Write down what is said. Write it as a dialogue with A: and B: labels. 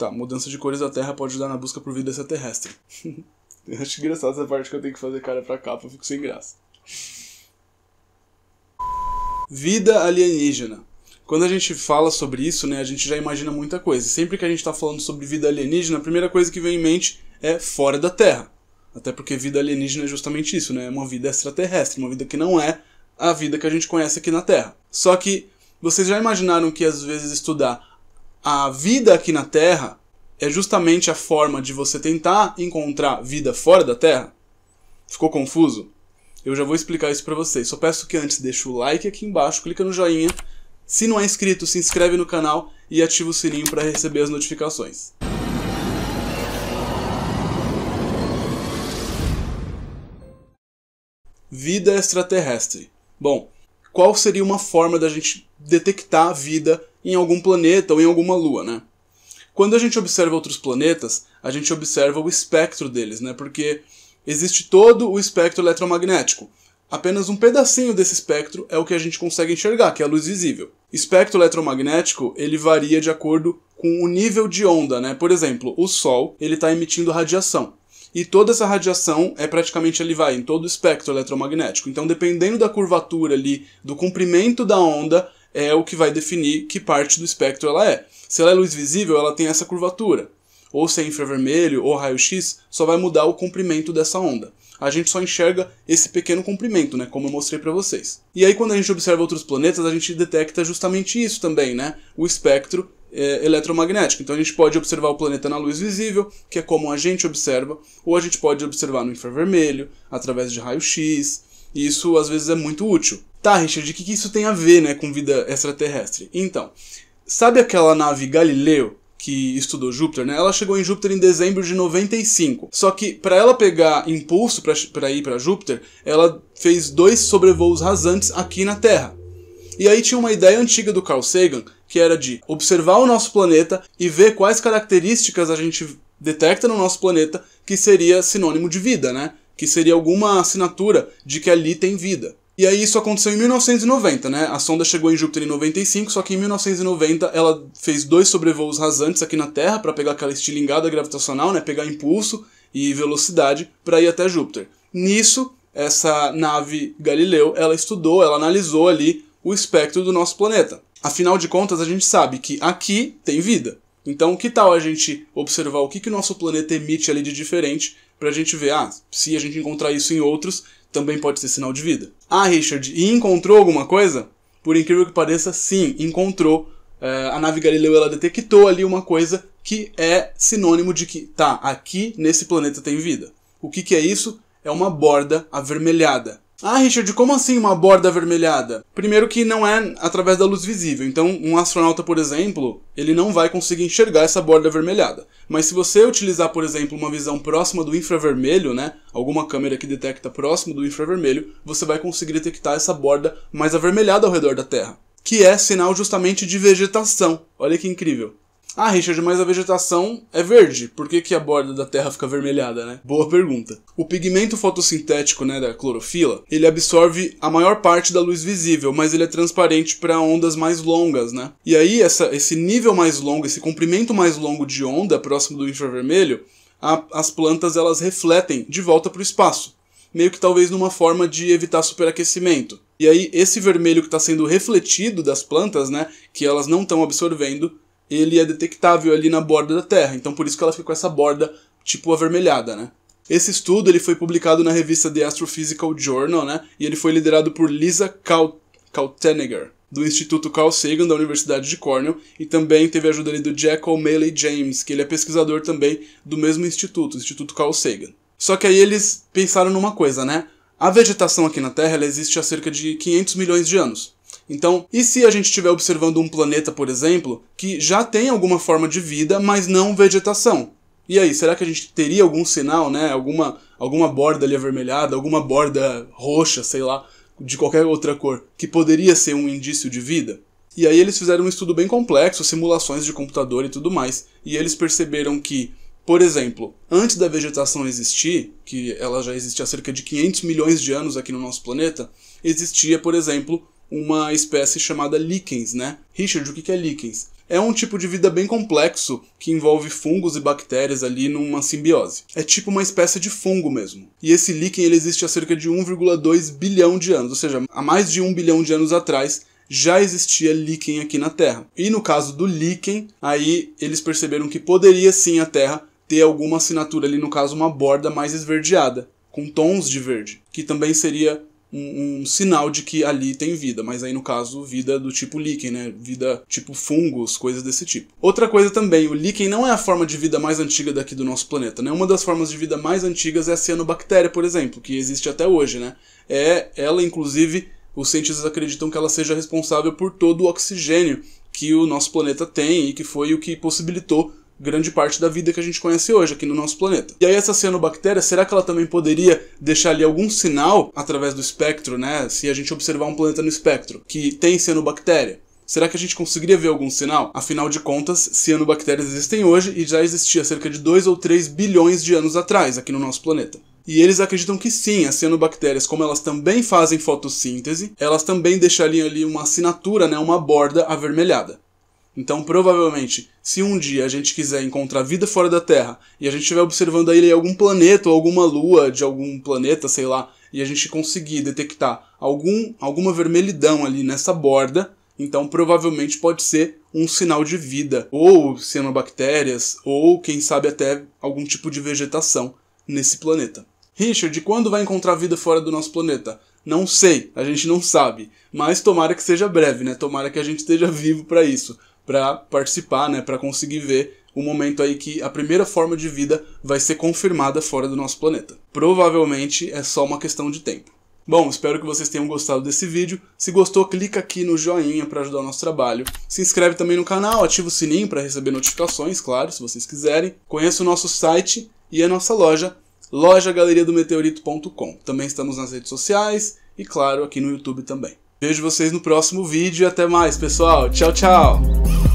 A: Tá, mudança de cores da Terra pode ajudar na busca por vida extraterrestre. eu acho engraçado essa parte que eu tenho que fazer cara pra capa, eu fico sem graça. Vida alienígena. Quando a gente fala sobre isso, né, a gente já imagina muita coisa. Sempre que a gente tá falando sobre vida alienígena, a primeira coisa que vem em mente é fora da Terra. Até porque vida alienígena é justamente isso, né? É uma vida extraterrestre, uma vida que não é a vida que a gente conhece aqui na Terra. Só que vocês já imaginaram que às vezes estudar a vida aqui na Terra é justamente a forma de você tentar encontrar vida fora da Terra? Ficou confuso? Eu já vou explicar isso para vocês. Só peço que antes deixe o like aqui embaixo, clica no joinha. Se não é inscrito, se inscreve no canal e ativa o sininho para receber as notificações. Vida extraterrestre. Bom, qual seria uma forma da gente detectar a vida em algum planeta ou em alguma lua, né? Quando a gente observa outros planetas, a gente observa o espectro deles, né? Porque existe todo o espectro eletromagnético. Apenas um pedacinho desse espectro é o que a gente consegue enxergar, que é a luz visível. Espectro eletromagnético, ele varia de acordo com o nível de onda, né? Por exemplo, o Sol, ele está emitindo radiação e toda essa radiação é praticamente ali vai em todo o espectro eletromagnético. Então, dependendo da curvatura ali, do comprimento da onda, é o que vai definir que parte do espectro ela é. Se ela é luz visível, ela tem essa curvatura. Ou se é infravermelho ou raio-x, só vai mudar o comprimento dessa onda. A gente só enxerga esse pequeno comprimento, né, como eu mostrei para vocês. E aí quando a gente observa outros planetas, a gente detecta justamente isso também, né? O espectro é, eletromagnética. Então a gente pode observar o planeta na luz visível, que é como a gente observa, ou a gente pode observar no infravermelho, através de raio-x. E isso às vezes é muito útil. Tá, Richard, o que, que isso tem a ver né, com vida extraterrestre? Então, sabe aquela nave Galileu que estudou Júpiter, né? Ela chegou em Júpiter em dezembro de 95. Só que para ela pegar impulso para ir para Júpiter, ela fez dois sobrevoos rasantes aqui na Terra. E aí tinha uma ideia antiga do Carl Sagan que era de observar o nosso planeta e ver quais características a gente detecta no nosso planeta que seria sinônimo de vida, né? Que seria alguma assinatura de que ali tem vida. E aí isso aconteceu em 1990, né? A sonda chegou em Júpiter em 95, só que em 1990 ela fez dois sobrevoos rasantes aqui na Terra para pegar aquela estilingada gravitacional, né? Pegar impulso e velocidade para ir até Júpiter. Nisso, essa nave Galileu, ela estudou, ela analisou ali o espectro do nosso planeta. Afinal de contas, a gente sabe que aqui tem vida. Então, que tal a gente observar o que, que o nosso planeta emite ali de diferente para a gente ver, ah, se a gente encontrar isso em outros, também pode ser sinal de vida. Ah, Richard, e encontrou alguma coisa? Por incrível que pareça, sim, encontrou. Eh, a nave Galileu ela detectou ali uma coisa que é sinônimo de que, tá, aqui nesse planeta tem vida. O que, que é isso? É uma borda avermelhada. Ah, Richard, como assim uma borda avermelhada? Primeiro que não é através da luz visível, então um astronauta, por exemplo, ele não vai conseguir enxergar essa borda avermelhada. Mas se você utilizar, por exemplo, uma visão próxima do infravermelho, né, alguma câmera que detecta próximo do infravermelho, você vai conseguir detectar essa borda mais avermelhada ao redor da Terra, que é sinal justamente de vegetação. Olha que incrível. Ah, Richard, mas a vegetação é verde. Por que, que a borda da terra fica avermelhada, né? Boa pergunta. O pigmento fotossintético, né, da clorofila, ele absorve a maior parte da luz visível, mas ele é transparente para ondas mais longas, né? E aí, essa, esse nível mais longo, esse comprimento mais longo de onda próximo do infravermelho, a, as plantas elas refletem de volta para o espaço. Meio que talvez numa forma de evitar superaquecimento. E aí, esse vermelho que está sendo refletido das plantas, né, que elas não estão absorvendo, ele é detectável ali na borda da Terra, então por isso que ela fica com essa borda tipo avermelhada, né? Esse estudo ele foi publicado na revista The Astrophysical Journal, né? E ele foi liderado por Lisa Kaut do Instituto Carl Sagan da Universidade de Cornell, e também teve a ajuda ali do Jack O'Malley James, que ele é pesquisador também do mesmo instituto, o Instituto Carl Sagan. Só que aí eles pensaram numa coisa, né? A vegetação aqui na Terra ela existe há cerca de 500 milhões de anos. Então, e se a gente estiver observando um planeta, por exemplo, que já tem alguma forma de vida, mas não vegetação? E aí, será que a gente teria algum sinal, né? Alguma, alguma borda ali avermelhada, alguma borda roxa, sei lá, de qualquer outra cor, que poderia ser um indício de vida? E aí eles fizeram um estudo bem complexo, simulações de computador e tudo mais, e eles perceberam que, por exemplo, antes da vegetação existir, que ela já existia há cerca de 500 milhões de anos aqui no nosso planeta, existia, por exemplo, uma espécie chamada líquens, né? Richard, o que é líquens? É um tipo de vida bem complexo que envolve fungos e bactérias ali numa simbiose. É tipo uma espécie de fungo mesmo. E esse líquen ele existe há cerca de 1,2 bilhão de anos, ou seja, há mais de 1 bilhão de anos atrás já existia líquen aqui na Terra. E no caso do líquen, aí eles perceberam que poderia sim a Terra ter alguma assinatura ali, no caso uma borda mais esverdeada, com tons de verde, que também seria um, um, sinal de que ali tem vida, mas aí no caso, vida do tipo líquen, né? Vida tipo fungos, coisas desse tipo. Outra coisa também, o líquen não é a forma de vida mais antiga daqui do nosso planeta, né? Uma das formas de vida mais antigas é a cianobactéria, por exemplo, que existe até hoje, né? É ela, inclusive, os cientistas acreditam que ela seja responsável por todo o oxigênio que o nosso planeta tem e que foi o que possibilitou grande parte da vida que a gente conhece hoje aqui no nosso planeta. E aí essa cianobactéria, será que ela também poderia deixar ali algum sinal através do espectro, né? Se a gente observar um planeta no espectro que tem cianobactéria, Será que a gente conseguiria ver algum sinal? Afinal de contas, cianobactérias existem hoje e já existia cerca de 2 ou 3 bilhões de anos atrás aqui no nosso planeta. E eles acreditam que sim, as cianobactérias, como elas também fazem fotossíntese, elas também deixariam ali uma assinatura, né, uma borda avermelhada. Então, provavelmente, se um dia a gente quiser encontrar vida fora da Terra e a gente estiver observando a ilha em algum planeta ou alguma lua de algum planeta, sei lá, e a gente conseguir detectar algum, alguma vermelhidão ali nessa borda, então provavelmente pode ser um sinal de vida, ou cianobactérias, ou quem sabe até algum tipo de vegetação nesse planeta. Richard, quando vai encontrar vida fora do nosso planeta? Não sei, a gente não sabe, mas tomara que seja breve, né? Tomara que a gente esteja vivo para isso para participar, né, para conseguir ver o momento aí que a primeira forma de vida vai ser confirmada fora do nosso planeta. Provavelmente é só uma questão de tempo. Bom, espero que vocês tenham gostado desse vídeo. Se gostou, clica aqui no joinha para ajudar o nosso trabalho. Se inscreve também no canal, ativa o sininho para receber notificações, claro, se vocês quiserem. Conheça o nosso site e a nossa loja, lojagaleriadometeorito.com. Também estamos nas redes sociais e, claro, aqui no YouTube também. Vejo vocês no próximo vídeo e até mais, pessoal. Tchau, tchau!